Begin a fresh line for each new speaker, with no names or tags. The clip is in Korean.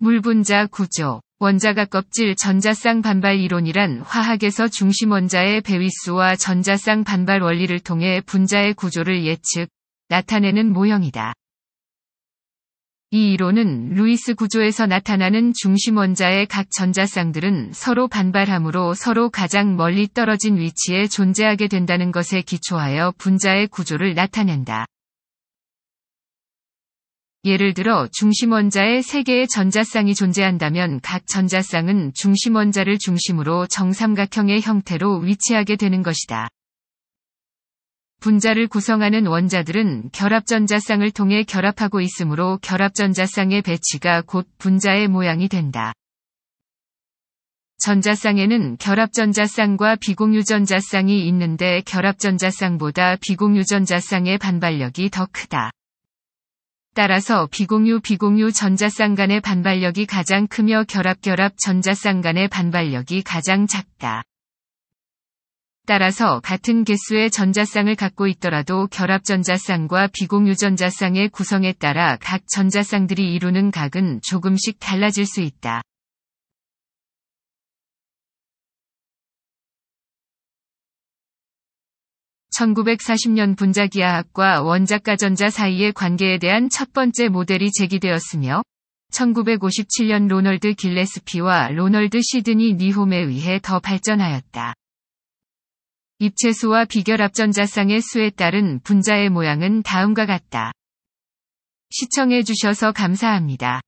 물분자 구조 원자가 껍질 전자쌍 반발 이론이란 화학에서 중심 원자의 배위수와 전자쌍 반발 원리를 통해 분자의 구조를 예측, 나타내는 모형이다. 이 이론은 루이스 구조에서 나타나는 중심 원자의 각 전자쌍들은 서로 반발함으로 서로 가장 멀리 떨어진 위치에 존재하게 된다는 것에 기초하여 분자의 구조를 나타낸다. 예를 들어 중심원자의 3개의 전자쌍이 존재한다면 각 전자쌍은 중심원자를 중심으로 정삼각형의 형태로 위치하게 되는 것이다. 분자를 구성하는 원자들은 결합전자쌍을 통해 결합하고 있으므로 결합전자쌍의 배치가 곧 분자의 모양이 된다. 전자쌍에는 결합전자쌍과 비공유전자쌍이 있는데 결합전자쌍보다 비공유전자쌍의 반발력이 더 크다. 따라서 비공유 비공유 전자쌍 간의 반발력이 가장 크며 결합 결합 전자쌍 간의 반발력이 가장 작다. 따라서 같은 개수의 전자쌍을 갖고 있더라도 결합 전자쌍과 비공유 전자쌍의 구성에 따라 각 전자쌍들이 이루는 각은 조금씩 달라질 수 있다. 1940년 분자기하학과 원자가전자 사이의 관계에 대한 첫 번째 모델이 제기되었으며 1957년 로널드 길레스피와 로널드 시드니 니홈에 의해 더 발전하였다. 입체수와 비결합전자쌍의 수에 따른 분자의 모양은 다음과 같다. 시청해주셔서 감사합니다.